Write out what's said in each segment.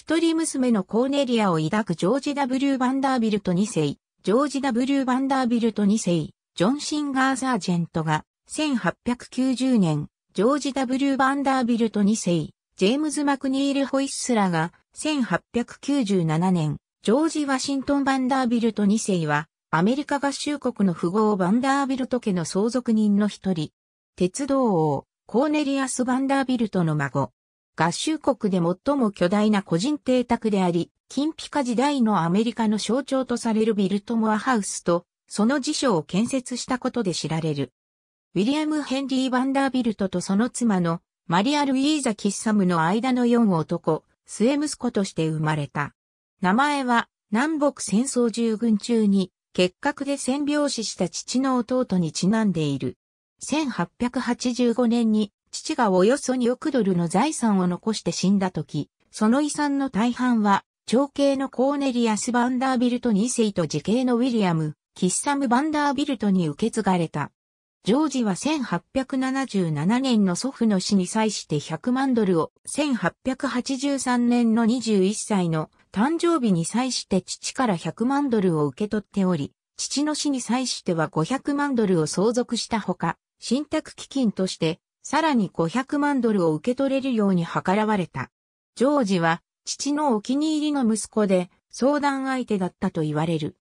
一人娘のコーネリアを抱くジョージ・ W・ バンダービルト2世、ジョージ・ W・ バンダービルト2世、ジョン・シンガー・サージェントが、1890年、ジョージ・ W・ バンダービルト2世、ジェームズ・マクニール・ホイッスラが、1897年、ジョージ・ワシントン・バンダービルト2世は、アメリカ合衆国の富豪バンダービルト家の相続人の一人。鉄道王、コーネリアス・バンダービルトの孫。合衆国で最も巨大な個人邸宅であり、金ピカ時代のアメリカの象徴とされるビルトモアハウスと、その辞書を建設したことで知られる。ウィリアム・ヘンリー・バンダービルトとその妻のマリア・ルイーザ・キッサムの間の4男、末息子として生まれた。名前は南北戦争従軍中に結核で戦病死した父の弟にちなんでいる。1885年に父がおよそ2億ドルの財産を残して死んだ時、その遺産の大半は、長兄のコーネリアス・バンダービルト2世と時兄のウィリアム、キッサム・バンダービルトに受け継がれた。ジョージは1877年の祖父の死に際して100万ドルを、1883年の21歳の誕生日に際して父から100万ドルを受け取っており、父の死に際しては500万ドルを相続したほか、信託基金としてさらに500万ドルを受け取れるように計らわれた。ジョージは父のお気に入りの息子で相談相手だったと言われる。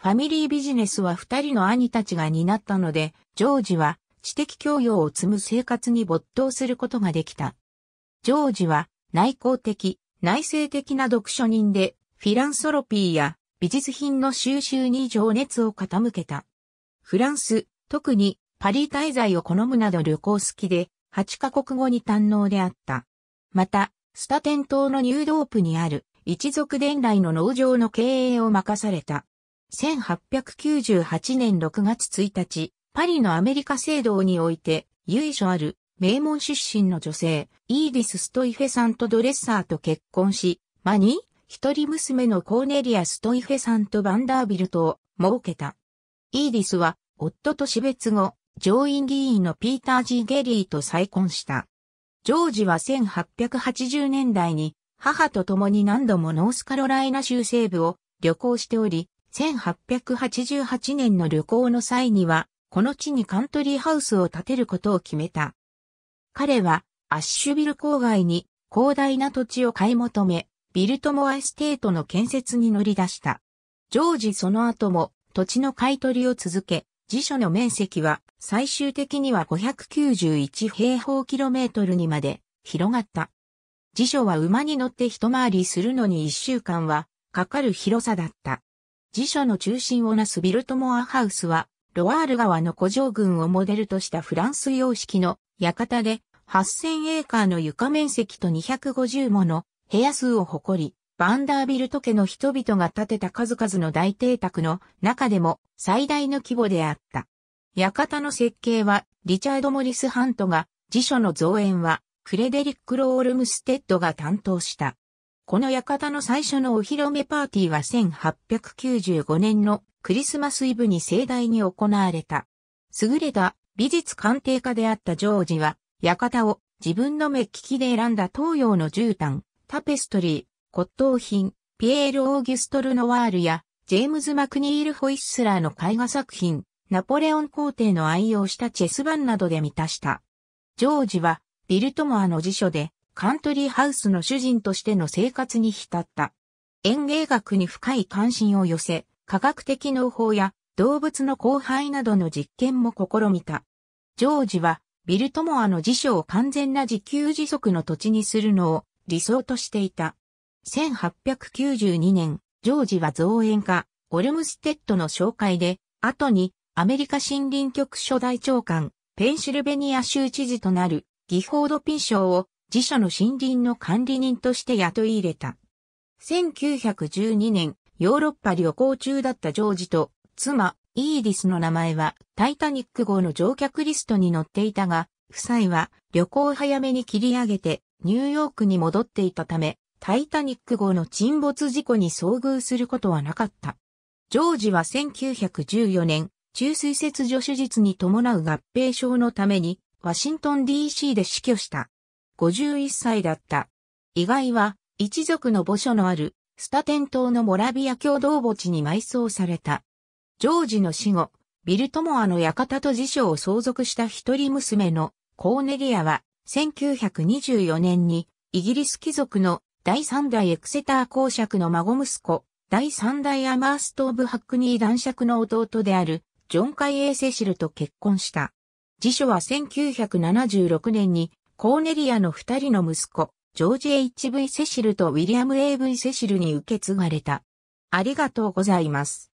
ファミリービジネスは二人の兄たちが担ったので、ジョージは知的教養を積む生活に没頭することができた。ジョージは内向的、内政的な読書人で、フィランソロピーや美術品の収集に情熱を傾けた。フランス、特にパリ滞在を好むなど旅行好きで、8カ国語に堪能であった。また、スタテン島のニュードープにある一族伝来の農場の経営を任された。1898年6月1日、パリのアメリカ制度において、由緒ある名門出身の女性、イーディス・ストイフェさんとドレッサーと結婚し、間に、一人娘のコーネリア・ストイフェさんとバンダービルトを設けた。イーディスは、夫と死別後、上院議員のピーター・ジー・ゲリーと再婚した。ジョージは1880年代に母と共に何度もノースカロライナ州西部を旅行しており、1888年の旅行の際には、この地にカントリーハウスを建てることを決めた。彼は、アッシュビル郊外に広大な土地を買い求め、ビルトモアエステートの建設に乗り出した。ジョージその後も土地の買い取りを続け、辞書の面積は最終的には591平方キロメートルにまで広がった。辞書は馬に乗って一回りするのに一週間はかかる広さだった。辞書の中心をなすビルトモアハウスは、ロワール川の古城群をモデルとしたフランス様式の館で、8000エーカーの床面積と250もの部屋数を誇り、バンダービルト家の人々が建てた数々の大邸宅の中でも最大の規模であった。館の設計は、リチャード・モリス・ハントが、辞書の造園は、フレデリック・ロールムステッドが担当した。この館の最初のお披露目パーティーは1895年のクリスマスイブに盛大に行われた。優れた美術鑑定家であったジョージは、館を自分の目利きで選んだ東洋の絨毯、タペストリー、骨董品、ピエール・オーギュストル・ノワールや、ジェームズ・マクニール・ホイッスラーの絵画作品、ナポレオン皇帝の愛用したチェス盤などで満たした。ジョージは、ビルトモアの辞書で、カントリーハウスの主人としての生活に浸った。園芸学に深い関心を寄せ、科学的農法や動物の交配などの実験も試みた。ジョージは、ビルトモアの辞書を完全な自給自足の土地にするのを理想としていた。1892年、ジョージは造園家、オルムステッドの紹介で、後にアメリカ森林局初代長官、ペンシルベニア州知事となるギフォード・ピン賞を自社の森林の管理人として雇い入れた。1912年、ヨーロッパ旅行中だったジョージと妻、イーディスの名前はタイタニック号の乗客リストに載っていたが、夫妻は旅行早めに切り上げてニューヨークに戻っていたため、タイタニック号の沈没事故に遭遇することはなかった。ジョージは1914年、中水切除手術に伴う合併症のために、ワシントン DC で死去した。51歳だった。意外は、一族の墓所のある、スタテン島のモラビア共同墓地に埋葬された。ジョージの死後、ビルトモアの館と辞書を相続した一人娘のコーネリアは、1924年に、イギリス貴族の第三代エクセター公爵の孫息子、第三代アマーストーブ・ハックニー男爵の弟であるジョン・カイエー・セシルと結婚した。辞書は1976年にコーネリアの二人の息子、ジョージ・ H.V. セシルとウィリアム・ A.V. セシルに受け継がれた。ありがとうございます。